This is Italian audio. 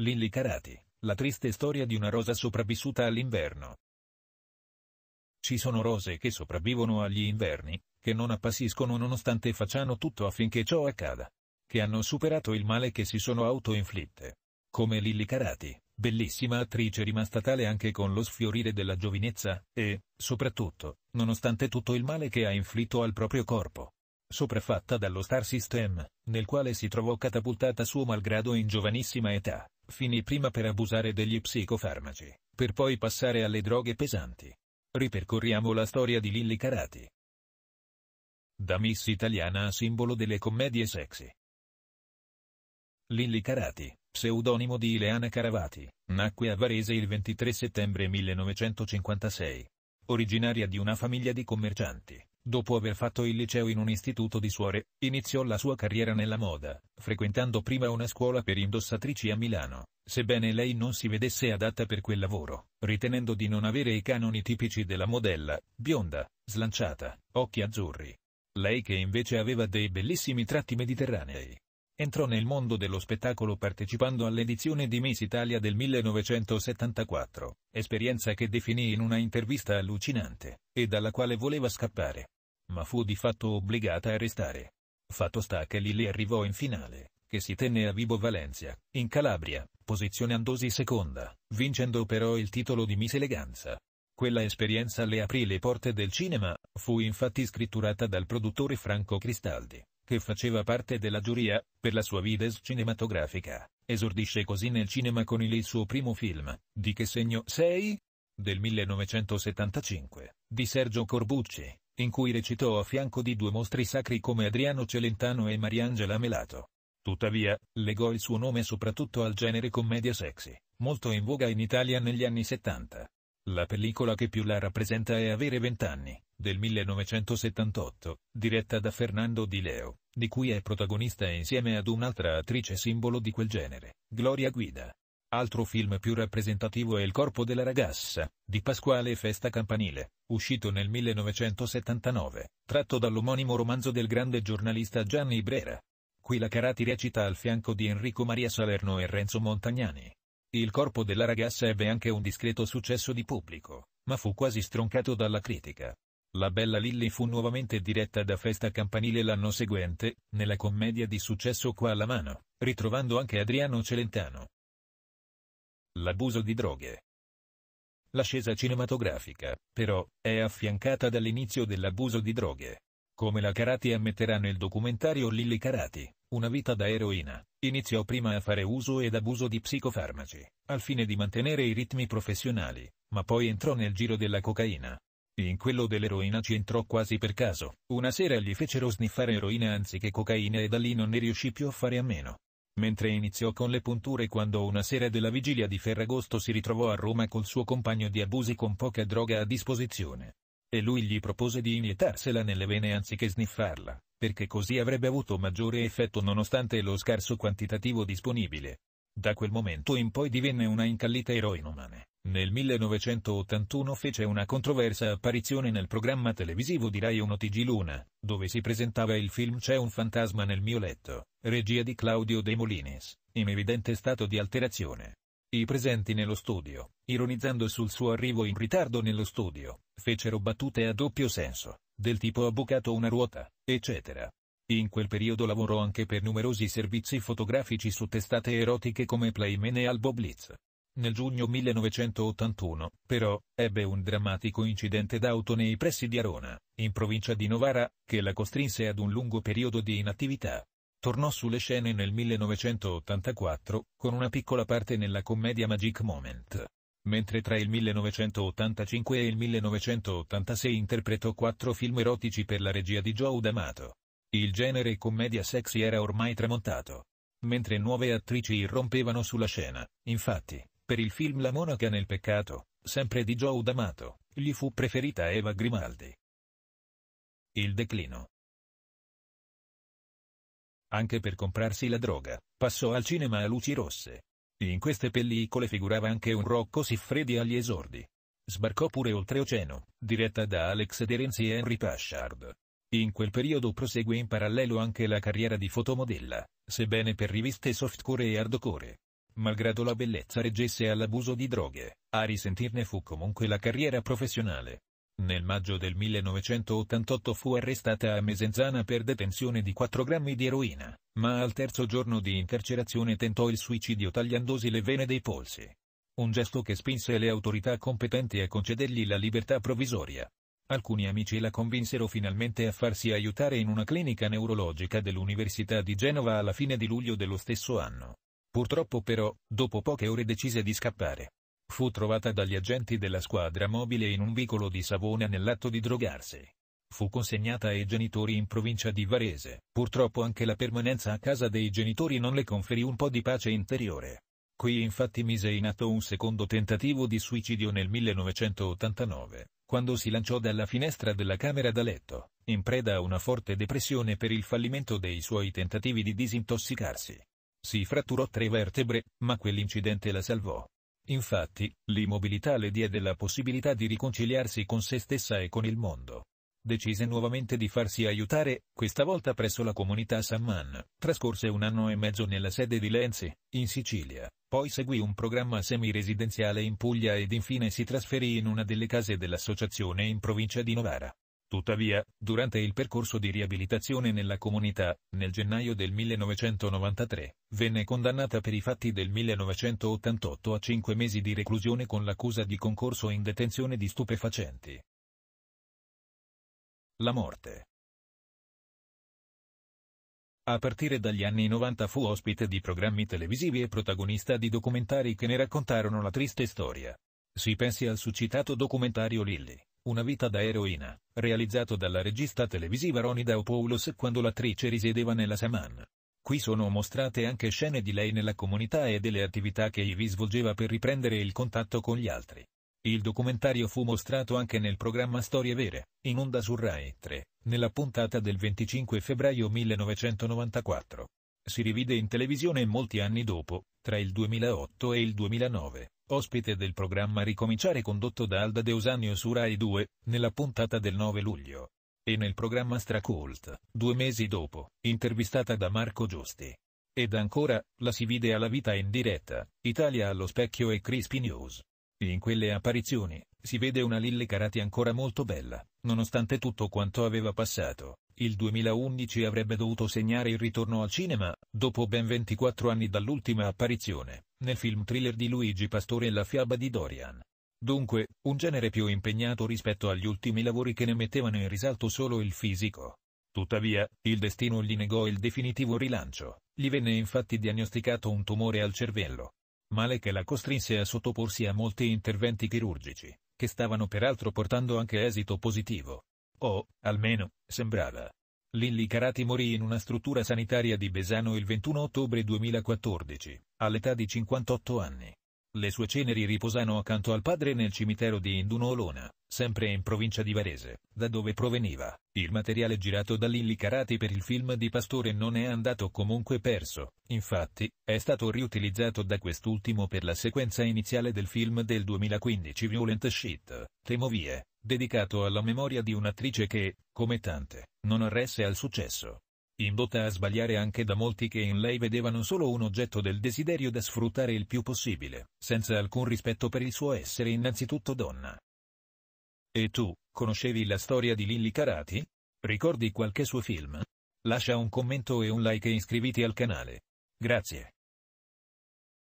Lilli Carati, la triste storia di una rosa sopravvissuta all'inverno. Ci sono rose che sopravvivono agli inverni, che non appassiscono nonostante facciano tutto affinché ciò accada, che hanno superato il male che si sono autoinflitte. Come Lilli Carati, bellissima attrice rimasta tale anche con lo sfiorire della giovinezza, e, soprattutto, nonostante tutto il male che ha inflitto al proprio corpo sopraffatta dallo Star System, nel quale si trovò catapultata suo malgrado in giovanissima età, finì prima per abusare degli psicofarmaci, per poi passare alle droghe pesanti. Ripercorriamo la storia di Lilli Carati. Da Miss Italiana a simbolo delle commedie sexy. Lilli Carati, pseudonimo di Ileana Caravati, nacque a Varese il 23 settembre 1956. Originaria di una famiglia di commercianti, Dopo aver fatto il liceo in un istituto di suore, iniziò la sua carriera nella moda, frequentando prima una scuola per indossatrici a Milano, sebbene lei non si vedesse adatta per quel lavoro, ritenendo di non avere i canoni tipici della modella, bionda, slanciata, occhi azzurri. Lei che invece aveva dei bellissimi tratti mediterranei, Entrò nel mondo dello spettacolo partecipando all'edizione di Miss Italia del 1974, esperienza che definì in una intervista allucinante, e dalla quale voleva scappare. Ma fu di fatto obbligata a restare. Fatto sta che Lili arrivò in finale, che si tenne a Vibo Valencia, in Calabria, posizionandosi seconda, vincendo però il titolo di Miss Eleganza. Quella esperienza le aprì le porte del cinema, fu infatti scritturata dal produttore Franco Cristaldi, che faceva parte della giuria, per la sua vides cinematografica. Esordisce così nel cinema con il suo primo film, Di che segno sei? del 1975, di Sergio Corbucci, in cui recitò a fianco di due mostri sacri come Adriano Celentano e Mariangela Melato. Tuttavia, legò il suo nome soprattutto al genere commedia sexy, molto in voga in Italia negli anni 70. La pellicola che più la rappresenta è Avere vent'anni, del 1978, diretta da Fernando Di Leo, di cui è protagonista insieme ad un'altra attrice simbolo di quel genere, Gloria Guida. Altro film più rappresentativo è Il corpo della ragazza, di Pasquale Festa Campanile, uscito nel 1979, tratto dall'omonimo romanzo del grande giornalista Gianni Brera. Qui la Carati recita al fianco di Enrico Maria Salerno e Renzo Montagnani. Il corpo della ragazza ebbe anche un discreto successo di pubblico, ma fu quasi stroncato dalla critica. La Bella Lilly fu nuovamente diretta da Festa Campanile l'anno seguente, nella commedia di successo Qua alla mano, ritrovando anche Adriano Celentano. L'abuso di droghe. L'ascesa cinematografica, però, è affiancata dall'inizio dell'abuso di droghe. Come la Karate ammetterà nel documentario Lilly Karate, una vita da eroina, iniziò prima a fare uso ed abuso di psicofarmaci, al fine di mantenere i ritmi professionali, ma poi entrò nel giro della cocaina. In quello dell'eroina ci entrò quasi per caso. Una sera gli fecero sniffare eroina anziché cocaina e da lì non ne riuscì più a fare a meno. Mentre iniziò con le punture quando una sera della vigilia di Ferragosto si ritrovò a Roma col suo compagno di abusi con poca droga a disposizione. E lui gli propose di iniettarsela nelle vene anziché sniffarla, perché così avrebbe avuto maggiore effetto nonostante lo scarso quantitativo disponibile. Da quel momento in poi divenne una incallita eroinomane. Nel 1981 fece una controversa apparizione nel programma televisivo di Rai 1 Tg Luna, dove si presentava il film C'è un fantasma nel mio letto, regia di Claudio De Molines, in evidente stato di alterazione. I presenti nello studio, ironizzando sul suo arrivo in ritardo nello studio, fecero battute a doppio senso, del tipo ha bucato una ruota, eccetera. In quel periodo lavorò anche per numerosi servizi fotografici su testate erotiche come Playman e Albo Blitz. Nel giugno 1981, però, ebbe un drammatico incidente d'auto nei pressi di Arona, in provincia di Novara, che la costrinse ad un lungo periodo di inattività. Tornò sulle scene nel 1984, con una piccola parte nella commedia Magic Moment. Mentre tra il 1985 e il 1986 interpretò quattro film erotici per la regia di Joe D'Amato. Il genere commedia sexy era ormai tramontato. Mentre nuove attrici irrompevano sulla scena, infatti, per il film La monaca nel peccato, sempre di Joe D'Amato, gli fu preferita Eva Grimaldi. Il declino. Anche per comprarsi la droga, passò al cinema a luci rosse. In queste pellicole figurava anche un Rocco Siffredi agli esordi. Sbarcò pure Oltreoceano, diretta da Alex De Renzi e Henry Pashard. In quel periodo proseguì in parallelo anche la carriera di fotomodella, sebbene per riviste softcore e hardcore. Malgrado la bellezza reggesse all'abuso di droghe, a risentirne fu comunque la carriera professionale. Nel maggio del 1988 fu arrestata a Mesenzana per detenzione di 4 grammi di eroina, ma al terzo giorno di incarcerazione tentò il suicidio tagliandosi le vene dei polsi. Un gesto che spinse le autorità competenti a concedergli la libertà provvisoria. Alcuni amici la convinsero finalmente a farsi aiutare in una clinica neurologica dell'Università di Genova alla fine di luglio dello stesso anno. Purtroppo però, dopo poche ore decise di scappare. Fu trovata dagli agenti della squadra mobile in un vicolo di Savona nell'atto di drogarsi. Fu consegnata ai genitori in provincia di Varese. Purtroppo anche la permanenza a casa dei genitori non le conferì un po' di pace interiore. Qui infatti mise in atto un secondo tentativo di suicidio nel 1989, quando si lanciò dalla finestra della camera da letto, in preda a una forte depressione per il fallimento dei suoi tentativi di disintossicarsi. Si fratturò tre vertebre, ma quell'incidente la salvò. Infatti, l'immobilità le diede la possibilità di riconciliarsi con se stessa e con il mondo. Decise nuovamente di farsi aiutare, questa volta presso la comunità Samman, trascorse un anno e mezzo nella sede di Lenzi, in Sicilia, poi seguì un programma semi-residenziale in Puglia ed infine si trasferì in una delle case dell'associazione in provincia di Novara. Tuttavia, durante il percorso di riabilitazione nella comunità, nel gennaio del 1993, venne condannata per i fatti del 1988 a cinque mesi di reclusione con l'accusa di concorso in detenzione di stupefacenti. La morte. A partire dagli anni 90 fu ospite di programmi televisivi e protagonista di documentari che ne raccontarono la triste storia. Si pensi al suscitato documentario Lilly. Una vita da eroina, realizzato dalla regista televisiva Ronnie Deopoulos quando l'attrice risiedeva nella Saman. Qui sono mostrate anche scene di lei nella comunità e delle attività che Ivy svolgeva per riprendere il contatto con gli altri. Il documentario fu mostrato anche nel programma Storie Vere, in onda su Rai 3, nella puntata del 25 febbraio 1994. Si rivide in televisione molti anni dopo, tra il 2008 e il 2009 ospite del programma Ricominciare condotto da Alda Deusanio su Rai 2, nella puntata del 9 luglio. E nel programma Stracult, due mesi dopo, intervistata da Marco Giusti. Ed ancora, la si vide alla vita in diretta, Italia allo specchio e Crispy News. In quelle apparizioni, si vede una Lille Carati ancora molto bella, nonostante tutto quanto aveva passato. Il 2011 avrebbe dovuto segnare il ritorno al cinema, dopo ben 24 anni dall'ultima apparizione nel film thriller di Luigi Pastore La fiaba di Dorian. Dunque, un genere più impegnato rispetto agli ultimi lavori che ne mettevano in risalto solo il fisico. Tuttavia, il destino gli negò il definitivo rilancio, gli venne infatti diagnosticato un tumore al cervello. Male che la costrinse a sottoporsi a molti interventi chirurgici, che stavano peraltro portando anche esito positivo. O, almeno, sembrava. Lilli Carati morì in una struttura sanitaria di Besano il 21 ottobre 2014, all'età di 58 anni. Le sue ceneri riposano accanto al padre nel cimitero di Indunolona, sempre in provincia di Varese, da dove proveniva. Il materiale girato da Lilli Carati per il film di Pastore non è andato comunque perso, infatti, è stato riutilizzato da quest'ultimo per la sequenza iniziale del film del 2015 Violent Shit, Temovie, dedicato alla memoria di un'attrice che, come tante, non arresse al successo indotta a sbagliare anche da molti che in lei vedevano solo un oggetto del desiderio da sfruttare il più possibile, senza alcun rispetto per il suo essere innanzitutto donna. E tu, conoscevi la storia di Lilli Carati? Ricordi qualche suo film? Lascia un commento e un like e iscriviti al canale. Grazie.